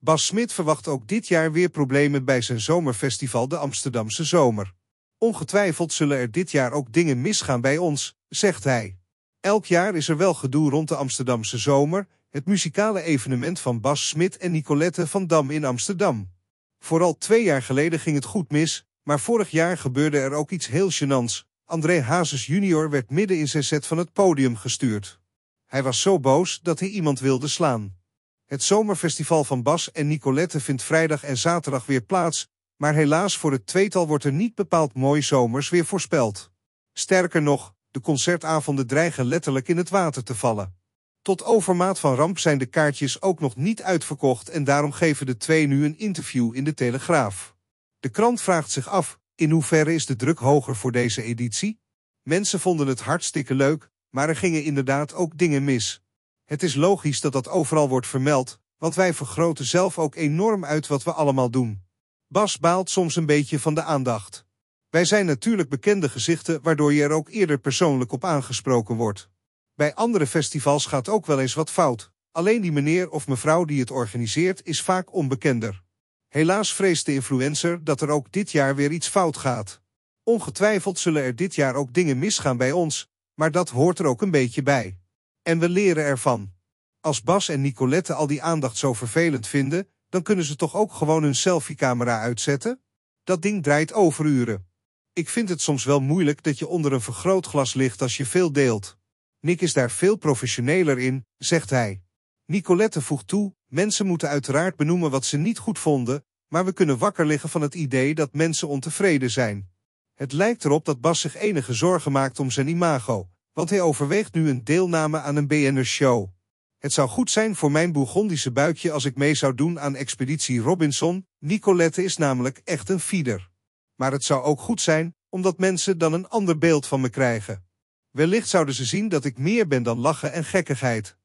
Bas Smit verwacht ook dit jaar weer problemen bij zijn zomerfestival de Amsterdamse Zomer. Ongetwijfeld zullen er dit jaar ook dingen misgaan bij ons, zegt hij. Elk jaar is er wel gedoe rond de Amsterdamse Zomer, het muzikale evenement van Bas Smit en Nicolette van Dam in Amsterdam. Vooral twee jaar geleden ging het goed mis, maar vorig jaar gebeurde er ook iets heel gênants. André Hazes junior werd midden in zijn set van het podium gestuurd. Hij was zo boos dat hij iemand wilde slaan. Het zomerfestival van Bas en Nicolette vindt vrijdag en zaterdag weer plaats, maar helaas voor het tweetal wordt er niet bepaald mooi zomers weer voorspeld. Sterker nog, de concertavonden dreigen letterlijk in het water te vallen. Tot overmaat van ramp zijn de kaartjes ook nog niet uitverkocht en daarom geven de twee nu een interview in de Telegraaf. De krant vraagt zich af, in hoeverre is de druk hoger voor deze editie? Mensen vonden het hartstikke leuk, maar er gingen inderdaad ook dingen mis. Het is logisch dat dat overal wordt vermeld, want wij vergroten zelf ook enorm uit wat we allemaal doen. Bas baalt soms een beetje van de aandacht. Wij zijn natuurlijk bekende gezichten waardoor je er ook eerder persoonlijk op aangesproken wordt. Bij andere festivals gaat ook wel eens wat fout. Alleen die meneer of mevrouw die het organiseert is vaak onbekender. Helaas vreest de influencer dat er ook dit jaar weer iets fout gaat. Ongetwijfeld zullen er dit jaar ook dingen misgaan bij ons, maar dat hoort er ook een beetje bij. En we leren ervan. Als Bas en Nicolette al die aandacht zo vervelend vinden, dan kunnen ze toch ook gewoon hun selfiecamera uitzetten? Dat ding draait overuren. Ik vind het soms wel moeilijk dat je onder een vergrootglas ligt als je veel deelt. Nick is daar veel professioneler in, zegt hij. Nicolette voegt toe, mensen moeten uiteraard benoemen wat ze niet goed vonden, maar we kunnen wakker liggen van het idee dat mensen ontevreden zijn. Het lijkt erop dat Bas zich enige zorgen maakt om zijn imago, want hij overweegt nu een deelname aan een bns show Het zou goed zijn voor mijn Bourgondische buikje als ik mee zou doen aan Expeditie Robinson. Nicolette is namelijk echt een feeder. Maar het zou ook goed zijn, omdat mensen dan een ander beeld van me krijgen. Wellicht zouden ze zien dat ik meer ben dan lachen en gekkigheid.